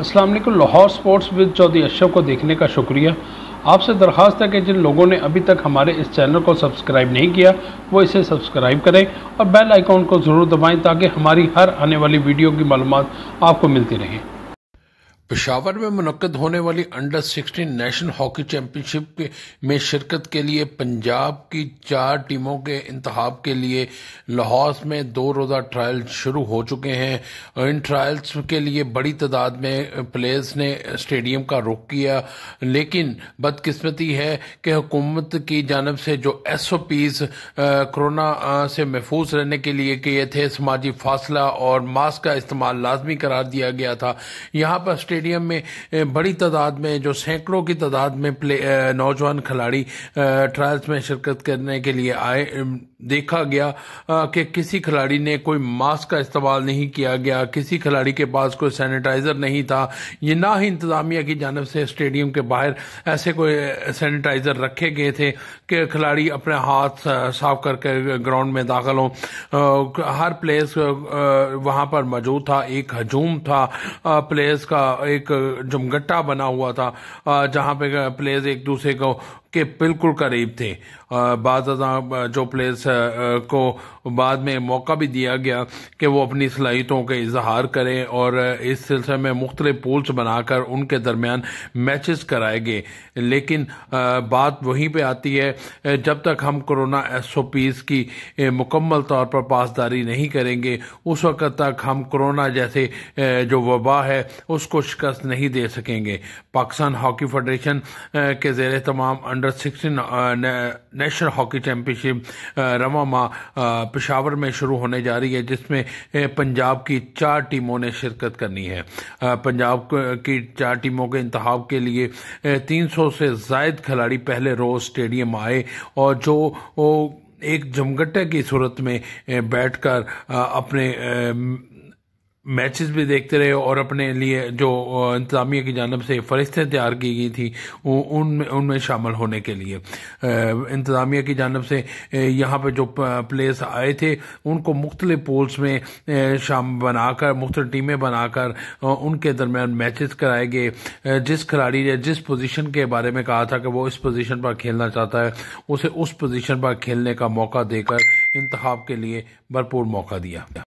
Aslam Lahore sports with Chaudhry Ashok को देखने का शुक्रिया आपसे दरख्वास्त है कि जिन लोगों ने अभी तक हमारे इस चैनल को सब्सक्राइब नहीं किया वो इसे सब्सक्राइब करें और बेल आइकॉन को ज़रूर दबाएं ताकि हमारी हर आने वाली वीडियो की मालूम आपको मिलती रहें पेशावर में मुनद होने वाली अंडर 16 नेशनल हॉकी चैंपियनशिप में शिरकत के लिए पंजाब की चार टीमों के इंतब के लिए लाहौर में दो रोज़ा ट्रायल शुरू हो चुके हैं और इन ट्रायल्स के लिए बड़ी तादाद में प्लेयर्स ने स्टेडियम का रुख किया लेकिन बदकिस्मती है कि हुकूमत की जानब से जो एस ओ पीज कोरोना से महफूज रहने के लिए किए थे समाजी फासला और मास्क का इस्तेमाल लाजमी करार दिया गया था यहाँ पर स्टेडियम स्टेडियम में बड़ी तादाद में जो सैकड़ों की तादाद में प्ले नौजवान खिलाड़ी ट्रायल्स में शिरकत करने के लिए आए देखा गया कि किसी खिलाड़ी ने कोई मास्क का इस्तेमाल नहीं किया गया किसी खिलाड़ी के पास कोई सैनिटाइज़र नहीं था ये ना ही इंतज़ामिया की जानब से स्टेडियम के बाहर ऐसे कोई सैनिटाइज़र रखे गए थे कि खिलाड़ी अपने हाथ साफ करके ग्राउंड में दाखिल हों हर प्लेयर्स वहां पर मौजूद था एक हजूम था प्लेयर्स का एक जमगट्टा बना हुआ था जहाँ पे प्लेयर्स एक दूसरे को के बिल्कुल करीब थे बाद जो प्लेयर्स को बाद में मौका भी दिया गया कि वो अपनी सलाहितों का इजहार करें और इस सिलसिले में मुख्तलि पोल्स बनाकर उनके दरमियान मैचेस कराए गए लेकिन बात वहीं पे आती है जब तक हम कोरोना एस ओ पीज़ की मुकम्मल तौर पर पासदारी नहीं करेंगे उस वक्त तक हम कोरोना जैसे जो वबा है उसको शिकस्त नहीं दे सकेंगे पाकिस्तान हॉकी फेडरेशन के जेर तमाम under sixteen national hockey championship रवामा पिशावर में शुरू होने जा रही है जिसमें uh, पंजाब की चार टीमों ने शिरकत करनी है uh, पंजाब की चार टीमों के इंतखब के लिए uh, तीन सौ से जायद खिलाड़ी पहले रोज स्टेडियम आए और जो एक जमघटे की सूरत में बैठकर अपने मैचेस भी देखते रहे और अपने लिए जो इंतजामिया की जानब से फहरिस्तें तैयार की गई थी उनमें उनमें शामिल होने के लिए इंतजामिया की जानब से यहाँ पर जो प्लेयर्स आए थे उनको मुख्तलि पोल्स में शाम बनाकर मुख्तल टीमें बनाकर उनके दरमियान मैचेस कराए गए जिस खिलाड़ी ने जिस पोजिशन के बारे में कहा था कि वो इस पोजिशन पर खेलना चाहता है उसे उस पोजिशन पर खेलने का मौका देकर इंतब के लिए भरपूर मौका दिया